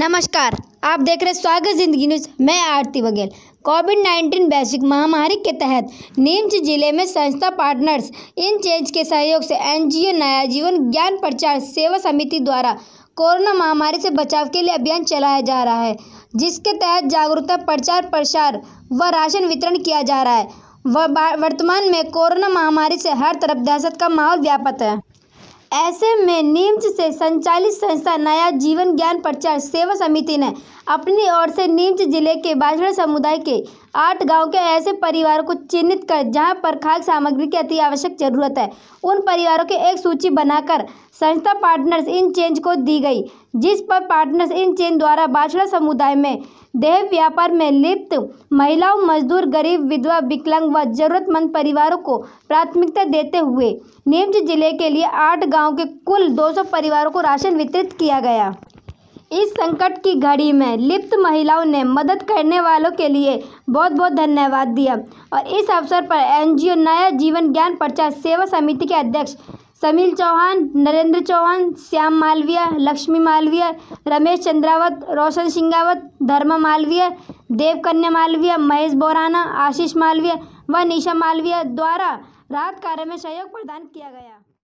नमस्कार आप देख रहे स्वागत जिंदगी न्यूज मैं आरती बघेल कोविड 19 वैश्विक महामारी के तहत नीमच जिले में संस्था पार्टनर्स इन चेंज के सहयोग से एनजीओ नया जीवन ज्ञान प्रचार सेवा समिति द्वारा कोरोना महामारी से बचाव के लिए अभियान चलाया जा रहा है जिसके तहत जागरूकता प्रचार प्रसार व राशन वितरण किया जा रहा है वर्तमान में कोरोना महामारी से हर तरफ दहशत का माहौल व्यापक है ऐसे में नीम्च से संचालित संस्था नया जीवन ज्ञान प्रचार सेवा समिति ने अपनी ओर से नीमच जिले के बांसवाड़ा समुदाय के आठ गांव के ऐसे परिवारों को चिन्हित कर जहां पर खाद्य सामग्री की अति आवश्यक जरूरत है उन परिवारों की एक सूची बनाकर संस्था पार्टनर्स इन चेंज को दी गई जिस पर पार्टनर्स इन चेंज द्वारा बाछड़ा समुदाय में देह व्यापार में लिप्त महिलाओं मजदूर गरीब विधवा विकलांग व जरूरतमंद परिवारों को प्राथमिकता देते हुए नीमच जिले के लिए आठ गाँव के कुल दो परिवारों को राशन वितरित किया गया इस संकट की घड़ी में लिप्त महिलाओं ने मदद करने वालों के लिए बहुत बहुत धन्यवाद दिया और इस अवसर पर एनजीओ नया जीवन ज्ञान प्रचार सेवा समिति के अध्यक्ष समील चौहान नरेंद्र चौहान श्याम मालवीय लक्ष्मी मालवीय रमेश चंद्रावत रोशन सिंगावत धर्मा मालवीय देवकन्या मालवीय महेश बोराना आशीष मालवीय व निशा मालवीय द्वारा राहत कार्य में सहयोग प्रदान किया गया